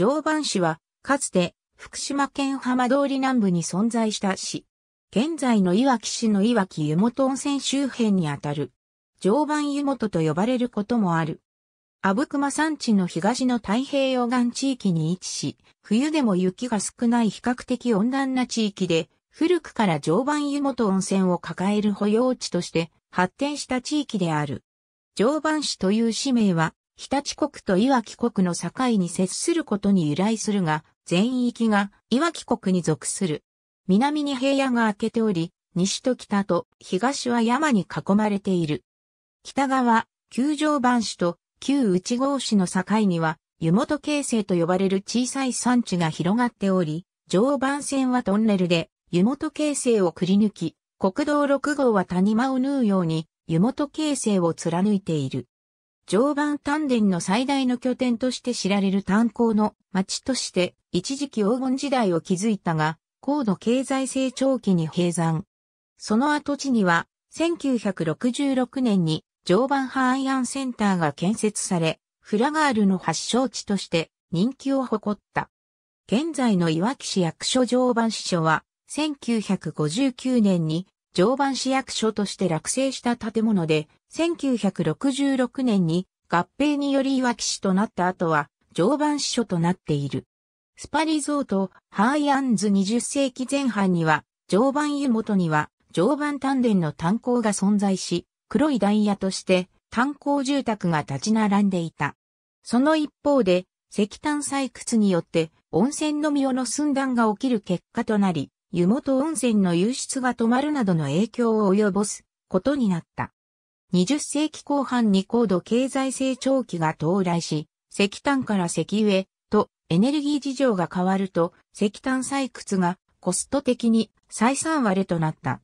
常磐市は、かつて、福島県浜通り南部に存在した市。現在のいわき市のいわき湯本温泉周辺にあたる。常磐湯本と呼ばれることもある。阿武隈山地の東の太平洋岸地域に位置し、冬でも雪が少ない比較的温暖な地域で、古くから常磐湯本温泉を抱える保養地として発展した地域である。常磐市という市名は、日立国と岩木国の境に接することに由来するが、全域が岩木国に属する。南に平野が明けており、西と北と東は山に囲まれている。北側、旧常番市と旧内郷市の境には、湯本形成と呼ばれる小さい山地が広がっており、常磐線はトンネルで湯本形成をくり抜き、国道6号は谷間を縫うように湯本形成を貫いている。常磐丹田の最大の拠点として知られる炭鉱の町として一時期黄金時代を築いたが、高度経済成長期に閉山。その跡地には、1966年に常磐アンセンターが建設され、フラガールの発祥地として人気を誇った。現在のいわき市役所常磐支所は、1959年に常磐市役所として落成した建物で、1966年に合併によりいわき市となった後は、常磐市所となっている。スパリゾート、ハーイアンズ20世紀前半には、常磐湯元には、常磐丹田の炭鉱が存在し、黒いダイヤとして炭鉱住宅が立ち並んでいた。その一方で、石炭採掘によって温泉のみをの寸断が起きる結果となり、湯本温泉の湧出が止まるなどの影響を及ぼすことになった。20世紀後半に高度経済成長期が到来し、石炭から石油へとエネルギー事情が変わると石炭採掘がコスト的に再三割れとなった。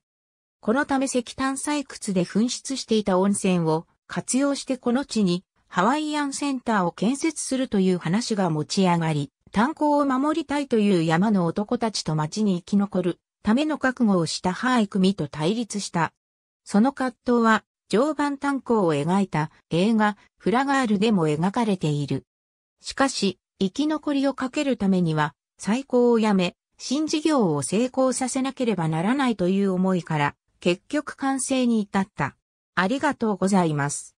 このため石炭採掘で噴出していた温泉を活用してこの地にハワイアンセンターを建設するという話が持ち上がり、炭鉱を守りたいという山の男たちと町に生き残るための覚悟をしたハーイ組と対立した。その葛藤は、常磐炭鉱を描いた映画、フラガールでも描かれている。しかし、生き残りをかけるためには、再興をやめ、新事業を成功させなければならないという思いから、結局完成に至った。ありがとうございます。